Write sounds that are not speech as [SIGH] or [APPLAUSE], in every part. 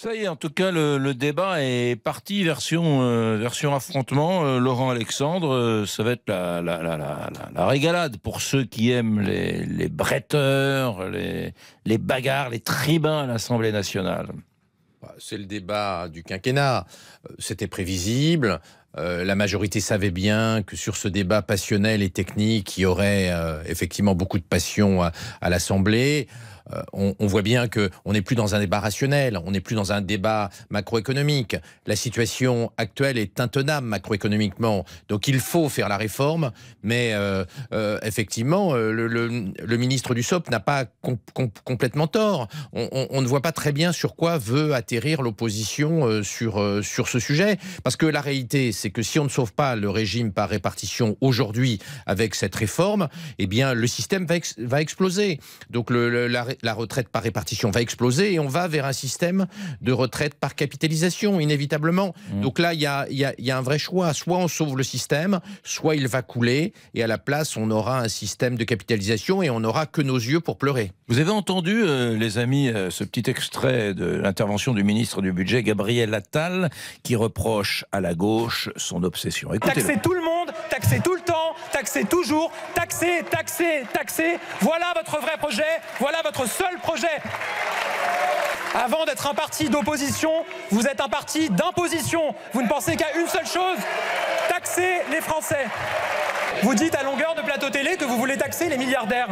Ça y est, en tout cas, le, débat est parti version, euh, version affrontement. Euh, Laurent Alexandre, euh, ça va être la, la, la, la, régalade pour ceux qui aiment les, les bretteurs, les, les bagarres, les tribuns à l'Assemblée nationale. Bah, c'est le débat du quinquennat. C'était prévisible. la majorité savait bien que sur ce débat passionnel et technique, il y aurait effectivement beaucoup de passion à l'Assemblée. Euh, on, voit bien que on n'est plus dans un débat rationnel, on n'est plus dans un débat macroéconomique. La situation actuelle est intenable macroéconomiquement, donc il faut faire la réforme. Mais euh, euh, effectivement, le, ministre du SOP n'a pas complètement tort. On, ne voit pas très bien sur quoi veut atterrir l'opposition sur sur ce sujet, parce que la réalité, c'est que si on ne sauve pas le régime par répartition aujourd'hui avec cette réforme, eh bien le système va, exploser. Donc le, la, la retraite par répartition va exploser et on va vers un système de retraite par capitalisation, inévitablement. Mm. Donc là, il y a, un vrai choix. Soit on sauve le système, soit il va couler et à la place, on aura un système de capitalisation et on n'aura que nos yeux pour pleurer. Vous avez entendu, euh, les amis, euh, ce petit extrait de l'intervention du ministre du Budget, Gabriel Attal, qui reproche à la gauche son obsession. taxer tout le monde, taxer tout taxer toujours, taxer, taxer, taxer. Voilà votre vrai projet, voilà votre seul projet. Avant d'être un parti d'opposition, vous êtes un parti d'imposition. Vous ne pensez qu'à une seule chose, taxer les Français. Vous dites à longueur de plateau télé que vous voulez taxer les milliardaires.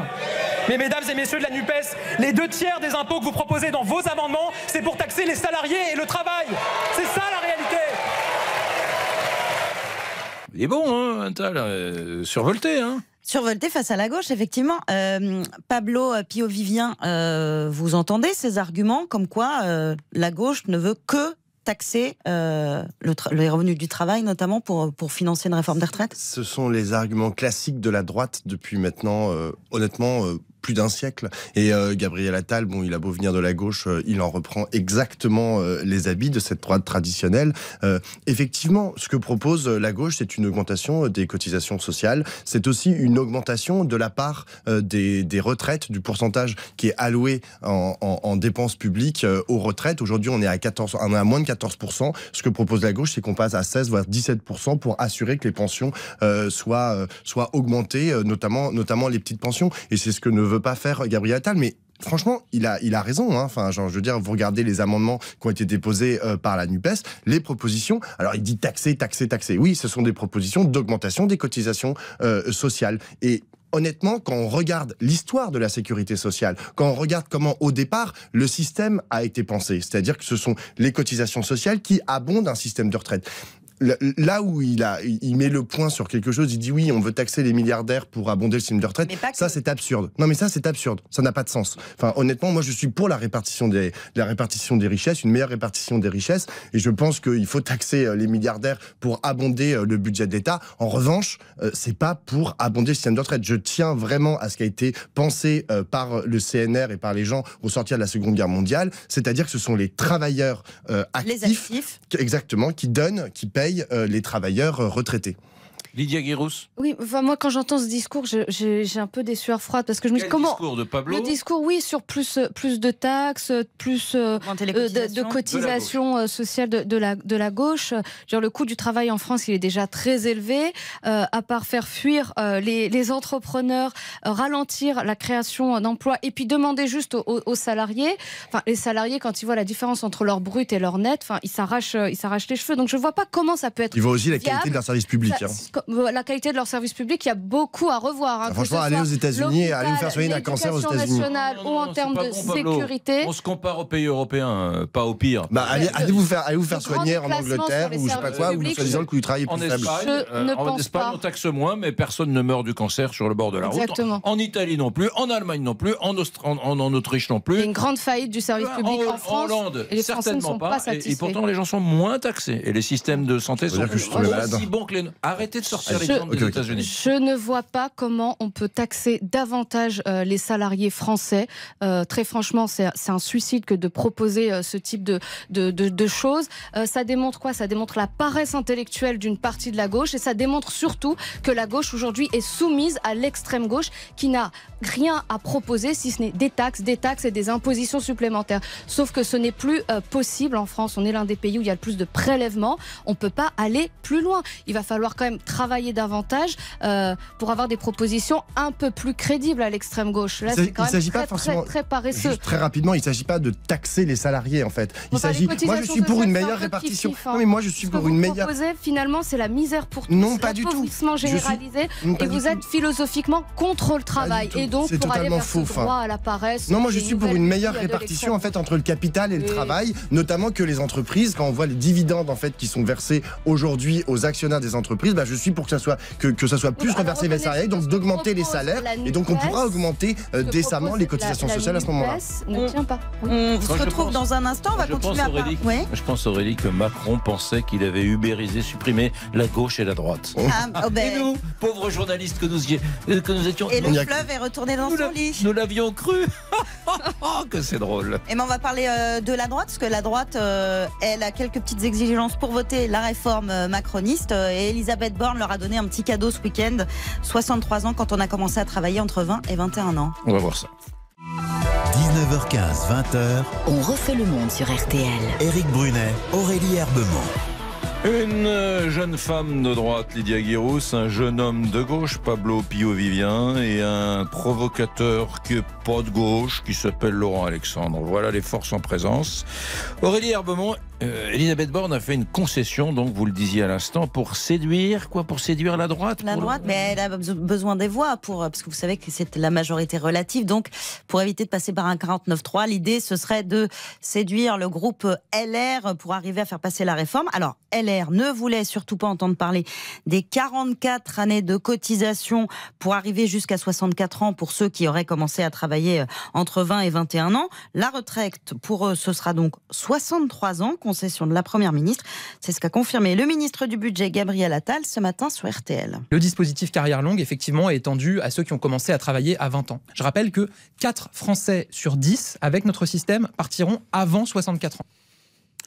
Mais mesdames et messieurs de la NUPES, les deux tiers des impôts que vous proposez dans vos amendements, c'est pour taxer les salariés et le travail. C'est ça la Il est bon, hein, un euh, survolté. Hein survolté face à la gauche, effectivement. Euh, Pablo euh, Pio-Vivien, vous entendez ces arguments comme quoi la gauche ne veut que taxer les revenus du travail, notamment pour, pour financer une réforme des retraites Ce sont les arguments classiques de la droite depuis maintenant, honnêtement, plus d'un siècle. Et euh, Gabriel Attal, bon, il a beau venir de la gauche, euh, il en reprend exactement euh, les habits de cette droite traditionnelle. effectivement, ce que propose la gauche, c'est une augmentation des cotisations sociales. C'est aussi une augmentation de la part des, des, retraites, du pourcentage qui est alloué en, dépenses publiques aux retraites. Aujourd'hui, on est à 14, on est à moins de 14%. Ce que propose la gauche, c'est qu'on passe à 16 voire 17% pour assurer que les pensions soient, soient augmentées, notamment, notamment les petites pensions. Et c'est ce que ne veut pas faire Gabriel Attal, mais franchement, il a, il a raison. Hein. Enfin, je veux dire, vous regardez les amendements qui ont été déposés euh, par la NUPES, les propositions. Alors, il dit taxer, taxer, taxer. Oui, ce sont des propositions d'augmentation des cotisations euh, sociales. Et honnêtement, quand on regarde l'histoire de la sécurité sociale, quand on regarde comment au départ le système a été pensé, c'est-à-dire que ce sont les cotisations sociales qui abondent un système de retraite là où il, a, il met le point sur quelque chose, il dit oui, on veut taxer les milliardaires pour abonder le système de retraite. Ça, c'est absurde. Non, mais ça, c'est absurde. Ça n'a pas de sens. Enfin, honnêtement, moi, je suis pour la répartition des, la répartition des richesses, une meilleure répartition des richesses. Et je pense qu'il faut taxer euh, les milliardaires pour abonder euh, le budget d'État. En revanche, euh, c'est pas pour abonder le système de retraite. Je tiens vraiment à ce qui a été pensé par le CNR et par les gens au sortir de la Seconde Guerre mondiale. C'est-à-dire que ce sont les travailleurs actifs, actifs. Exactement, qui donnent, qui paient euh, les travailleurs euh, retraités. Lydia Guérous Oui, moi, quand j'entends ce discours, j'ai un peu des sueurs froides parce que je me dis comment. Le discours de Pablo Le discours, oui, sur plus, euh, plus de taxes, plus euh, euh, de, cotisations sociales de, la, de la gauche. Genre, le coût du travail en France, il est déjà très élevé. à part faire fuir les, entrepreneurs, ralentir la création d'emplois et puis demander juste aux, salariés. Enfin, les salariés, quand ils voient la différence entre leur brut et leur net, enfin, ils s'arrachent les cheveux. Donc, je ne vois pas comment ça peut être. Il voit aussi la qualité de leur service public. hein. Euh, la qualité de leur service public, il y a beaucoup à revoir. Hein, ah, franchement, aller aux États-Unis, aller vous faire soigner d'un cancer aux États-Unis. ou en termes de sécurité. On se compare aux pays européens, euh, pas au pire. Bah, allez, vous faire, soigner en Angleterre ou je sais pas quoi, ou soi-disant le coût du travail est plus euh, en faible. ne en Espagne, on taxe moins, mais personne ne meurt du cancer sur le bord de la route. En Italie non plus, en Allemagne non plus, en, Autriche non plus. Il y a une grande faillite du service ah, public en, France. En Hollande, certainement pas. et, pourtant, les gens sont moins taxés. Et les systèmes de santé sont aussi bons que les. Arrêtez de je, ne vois pas comment on peut taxer davantage euh, les salariés français. Euh, très franchement, c'est un suicide que de proposer euh, ce type de, de, de choses. ça démontre quoi Ça démontre la paresse intellectuelle d'une partie de la gauche et ça démontre surtout que la gauche aujourd'hui est soumise à l'extrême gauche qui n'a rien à proposer si ce n'est des taxes, des taxes et des impositions supplémentaires. Sauf que ce n'est plus possible en France. On est l'un des pays où il y a le plus de prélèvements. On ne peut pas aller plus loin. Il va falloir quand même travailler davantage euh, pour avoir des propositions un peu plus crédibles à l'extrême gauche. Là, c'est quand même très, très, paresseux. très rapidement, il ne s'agit pas de taxer les salariés en fait. Il s'agit. Moi, je suis pour une meilleure répartition. Hein. Non, mais moi, je suis Ce pour que une vous meilleure. Proposez, finalement, c'est la misère pour tous. Non, pas du tout. généralisé. et vous êtes philosophiquement contre le travail et donc pour aller vers faux, droit à la paresse. Non, moi, je suis pour une meilleure répartition en fait entre le capital et le travail, notamment que les entreprises, quand on voit les dividendes en fait qui sont versés aujourd'hui aux actionnaires des entreprises, bah, je suis pour que ça soit, que, que ça soit plus renversé reversé vers salariés, donc d'augmenter les salaires. Et donc on pourra augmenter euh, décemment les cotisations sociales à ce moment-là. Mm. tient mm. On se retrouve dans un instant, on va continuer à parler. je pense, Aurélie, que Macron pensait qu'il avait ubérisé, supprimé la gauche et la droite. Oh. Ah, oh, ben. Et nous, pauvres journalistes que nous, euh, que nous étions. Et le fleuve est retourné dans son lit. Nous l'avions cru. [LAUGHS] oh, que c'est drôle. Et eh ben, on va parler euh, de la droite, parce que la droite, euh, elle a quelques petites exigences pour voter la réforme euh, macroniste. et Elisabeth Borne leur a donné un petit cadeau ce week-end. 63 ans quand on a commencé à travailler entre 20 et 21 ans. On va voir ça. 19h15, 20h. On refait le monde sur RTL. Éric Brunet, Aurélie Herbemont. Une euh, jeune femme de droite, Lydia Guirous, un jeune homme de gauche, Pablo Pio Vivien, et un provocateur qui est pas de gauche, qui s'appelle Laurent Alexandre. Voilà les forces en présence. Aurélie Herbemont euh, Elisabeth Borne a fait une concession, donc vous le disiez à l'instant, pour séduire quoi Pour séduire la droite La droite, mais elle a besoin des voix, pour, euh, parce que vous savez que c'est la majorité relative. Donc, pour éviter de passer par un 49-3, l'idée, ce serait de séduire le groupe LR pour arriver à faire passer la réforme. Alors, LR ne voulait surtout pas entendre parler des 44 années de cotisation pour arriver jusqu'à 64 ans pour ceux qui auraient commencé à travailler euh, entre 20 et 21 ans. La retraite, pour eux, ce sera donc 63 ans concession de la Première ministre. C'est ce qu'a confirmé le ministre du Budget, Gabriel Attal, ce matin sur RTL. Le dispositif carrière longue, effectivement, est étendu à ceux qui ont commencé à travailler à 20 ans. Je rappelle que 4 Français sur 10, avec notre système, partiront avant 64 ans.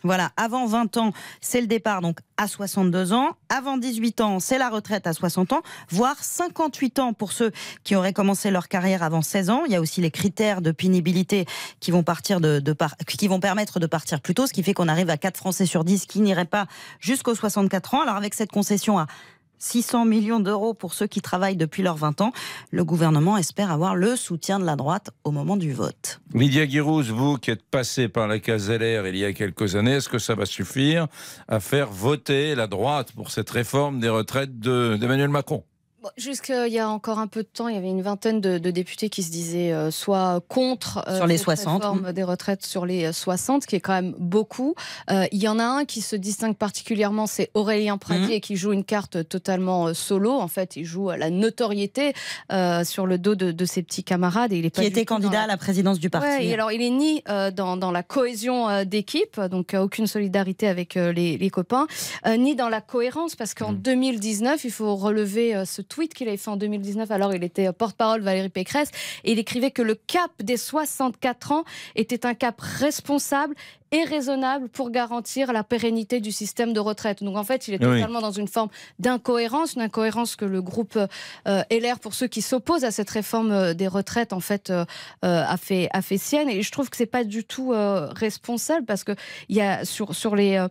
Voilà, avant 20 ans, c'est le départ donc à 62 ans. Avant 18 ans, c'est la retraite à 60 ans, voire 58 ans pour ceux qui auraient commencé leur carrière avant 16 ans. Il y a aussi les critères de pénibilité qui vont, partir de, de par... qui vont permettre de partir plus tôt, ce qui fait qu'on arrive à 4 Français sur 10 qui n'iraient pas jusqu'aux 64 ans. Alors avec cette concession à 600 millions d'euros pour ceux qui travaillent depuis leurs 20 ans. Le gouvernement espère avoir le soutien de la droite au moment du vote. Lydia Guirouz, vous qui êtes passé par la case LR il y a quelques années, est-ce que ça va suffire à faire voter la droite pour cette réforme des retraites d'Emmanuel Macron Jusqu'il y a encore un peu de temps, il y avait une vingtaine de, députés qui se disaient euh, soit contre la euh, sur les réforme mm. des retraites sur les 60, euh, ce qui est quand même beaucoup. il y en a un qui se distingue particulièrement, c'est Aurélien Pradier, mm. qui joue une carte totalement solo. En fait, il joue à la notoriété sur le dos de, ses petits camarades. il qui était candidat à la présidence du parti. alors, il est ni dans, la cohésion d'équipe, donc aucune solidarité avec les, copains, ni dans la cohérence, parce qu'en 2019, mm. il faut relever ce tweet qu'il avait fait en 2019, alors il était euh, porte-parole Valérie Pécresse, et il écrivait que le cap des 64 ans était un cap responsable et raisonnable pour garantir la pérennité du système de retraite. Donc en fait, il est totalement dans une forme d'incohérence, une incohérence que le groupe euh, LR, pour ceux qui s'opposent à cette réforme euh, des retraites, en fait, euh, a fait a fait sienne. Et je trouve que c'est pas du tout responsable parce que il y a sur sur les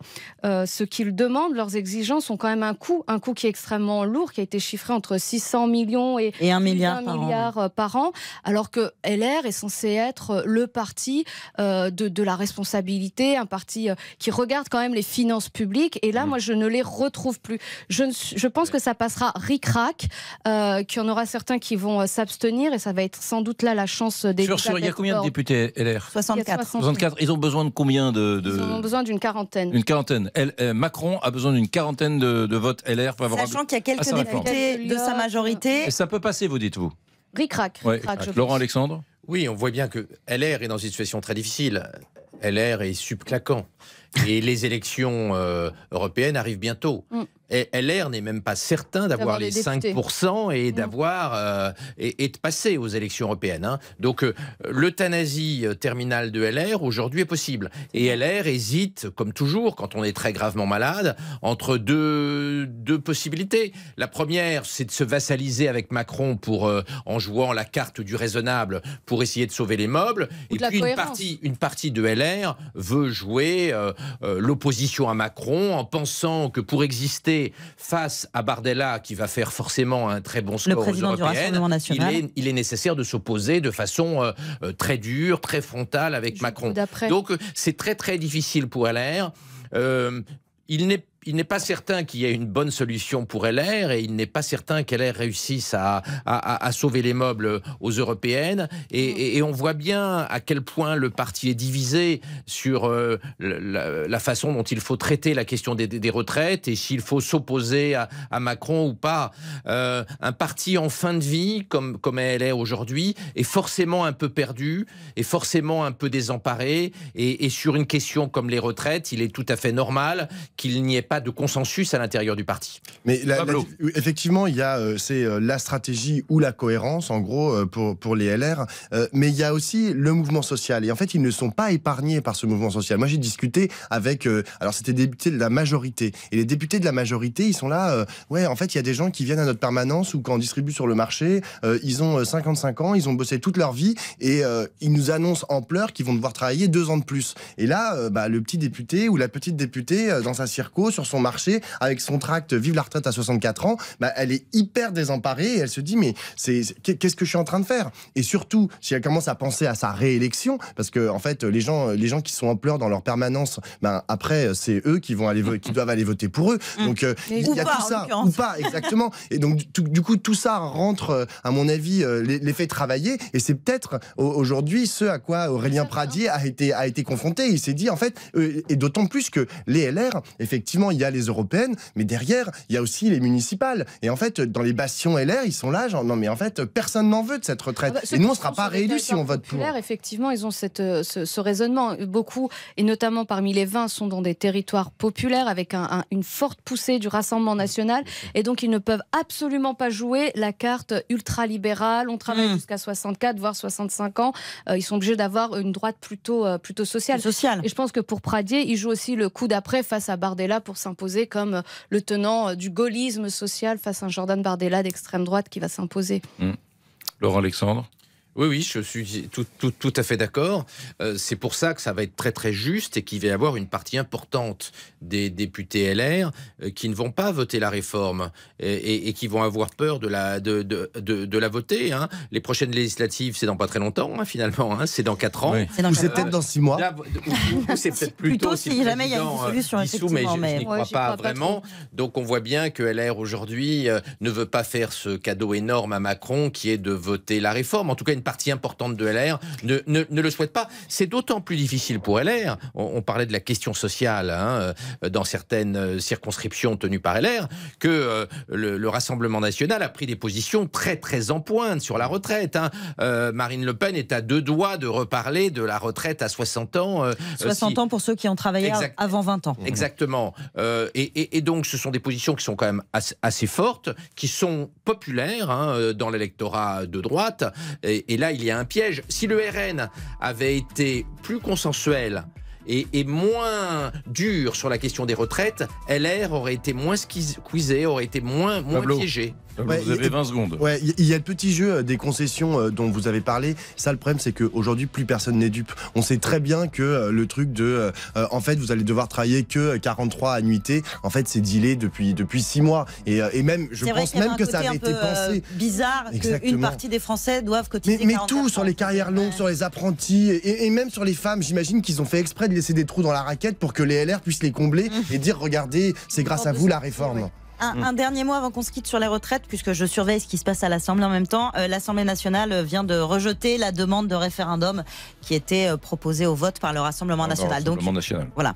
ce qu'ils demandent, leurs exigences ont quand même un coût, un coût qui est extrêmement lourd, qui a été chiffré entre 600 millions et, 1 milliard, par, an. par an, alors que LR est censé être le parti de la responsabilité un parti euh, qui regarde quand même les finances publiques. Et là, mm. moi, je ne les retrouve plus. Je, pense que ça passera ric euh, qu'il y en aura certains qui vont euh, s'abstenir, et ça va être sans doute là la chance des Sur, sur il y a combien de députés LR 64. 64. Ils ont besoin de combien de, Ils ont besoin d'une quarantaine. Une quarantaine. Macron a besoin d'une quarantaine de, votes LR favorables. Sachant qu'il y a quelques députés de sa majorité. Et ça peut passer, vous dites-vous ric Laurent Alexandre oui, on voit bien que LR est dans une situation très difficile. LR est subclaquant et les élections euh, européennes arrivent bientôt. Mm. Et LR n'est même pas certain d'avoir les, 5% et mm. d'avoir euh, et, de passer aux élections européennes. Hein. Donc euh, l'euthanasie terminale de LR aujourd'hui est possible. Et LR hésite, comme toujours, quand on est très gravement malade, entre deux, deux possibilités. La première, c'est de se vassaliser avec Macron pour en jouant la carte du raisonnable pour essayer de sauver les meubles. et puis une partie, une partie de LR veut jouer euh, l'opposition à Macron en pensant que pour exister face à Bardella, qui va faire forcément un très bon score aux européennes, il, est, nécessaire de s'opposer de façon euh, euh, très dure, très frontale avec Macron. Donc c'est très très difficile pour LR. il n'est il n'est pas certain qu'il y ait une bonne solution pour LR et il n'est pas certain qu'elle réussisse à, à, sauver les meubles aux européennes. Mm. Et, on voit bien à quel point le parti est divisé sur euh, la, façon dont il faut traiter la question des, retraites et s'il faut s'opposer à, Macron ou pas. Euh, un parti en fin de vie, comme, comme est aujourd'hui, est forcément un peu perdu, est forcément un peu désemparé. Et, et sur une question comme les retraites, il est tout à fait normal qu'il n'y ait pas de consensus à l'intérieur du parti. Mais euh, effectivement, il y a euh, c'est euh, la stratégie ou la cohérence, en gros, pour, pour les LR. mais il y a aussi le mouvement social. Et en fait, ils ne sont pas épargnés par ce mouvement social. Moi, j'ai discuté avec. alors, c'était des députés de la majorité. Et les députés de la majorité, ils sont là. ouais, en fait, il y a des gens qui viennent à notre permanence ou quand on distribue sur le marché. ils ont 55 ans, ils ont bossé toute leur vie et ils nous annoncent en pleurs qu'ils vont devoir travailler deux ans de plus. Et là, bah, le petit député ou la petite députée dans sa circo, sur son marché avec son tract Vive la retraite à 64 ans, bah, elle est hyper désemparée et elle se dit mais c'est qu'est-ce que je suis en train de faire Et surtout, si elle commence à penser à sa réélection, parce que en fait les gens, les gens qui sont en pleurs dans leur permanence, bah, après c'est eux qui vont aller qui doivent aller voter pour eux. Mmh. Donc euh, il y, a tout ça ou pas exactement. Et donc du, coup tout ça rentre à mon avis euh, l'effet travailler et c'est peut-être aujourd'hui ce à quoi Aurélien hein. Pradier a été a été confronté. Il s'est dit en fait euh, et d'autant plus que les LR effectivement il y a les européennes, mais derrière, il y a aussi les municipales. Et en fait, dans les bastions LR, ils sont là, genre, non, mais en fait, personne n'en veut de cette retraite. Ah bah, et nous, on ne sera pas réélus si on vote pour. Effectivement, ils ont cette, euh, ce, raisonnement. Beaucoup, et notamment parmi les 20, sont dans des territoires populaires avec une forte poussée du Rassemblement national. Et donc, ils ne peuvent absolument pas jouer la carte ultralibérale. On travaille mmh. jusqu'à 64, voire 65 ans. Euh, ils sont obligés d'avoir une droite plutôt, euh, plutôt sociale. sociale. Et je pense que pour Pradier, il joue aussi le coup d'après face à Bardella pour s'imposer comme euh, le tenant euh, du gaullisme social face à un Jordan Bardella d'extrême droite qui va s'imposer. Mmh. Laurent Alexandre oui, oui, je suis tout, tout, tout à fait d'accord. Euh, c'est pour ça que ça va être très très juste et qu'il va y avoir une partie importante des députés LR euh, qui ne vont pas voter la réforme et, qui vont avoir peur de la, de, de, de, la voter. Hein. Les prochaines législatives, c'est dans pas très longtemps hein, finalement, hein, c'est dans 4 ans. c'est peut-être dans 6 mois. c'est peut-être plus tôt si, jamais il y a une euh, solution. Dissous, mais je, je n'y crois, pas, vraiment. Donc on voit bien que LR aujourd'hui ne veut pas faire ce cadeau énorme à Macron qui est de voter la réforme. En tout cas, une partie importante de LR ne, ne, le souhaite pas. C'est d'autant plus difficile pour LR. On, parlait de la question sociale hein, euh, dans certaines euh, circonscriptions tenues par LR, que euh, le, Rassemblement national a pris des positions très très en pointe sur la retraite. Hein. Marine Le Pen est à deux doigts de reparler de la retraite à 60 ans. 60 ans pour ceux qui ont travaillé avant 20 ans. Mmh. Exactement. Et, donc ce sont des positions qui sont quand même assez, fortes, qui sont populaires hein, dans l'électorat de droite. et là, il y a un piège. Si le RN avait été plus consensuel, et, moins dur sur la question des retraites, LR aurait été moins squeezé, aurait été moins, moins piégé. Euh, vous avez 20 secondes. Ouais, il y a le petit jeu euh, des concessions euh, dont vous avez parlé. Ça, le problème, c'est qu'aujourd'hui, plus personne n'est dupe. On sait très bien que le truc de, en fait, vous allez devoir travailler que 43 annuités. En fait, c'est dilé depuis depuis six mois. Et, même, je pense même que ça avait été pensé. bizarre. bizarre qu'une partie des Français doivent cotiser. Mais, mais tout sur les carrières longues, sur les apprentis et, même sur les femmes. J'imagine qu'ils ont fait exprès de laisser des trous dans la raquette pour que les LR puissent les combler mmh. et dire regardez, c'est grâce à vous la réforme. Mm. un, dernier mot avant qu'on se quitte sur les retraites, puisque je surveille ce qui se passe à l'Assemblée en même temps. Euh, L'Assemblée nationale vient de rejeter la demande de référendum qui était euh, proposée au vote par le Rassemblement national. Donc, Voilà.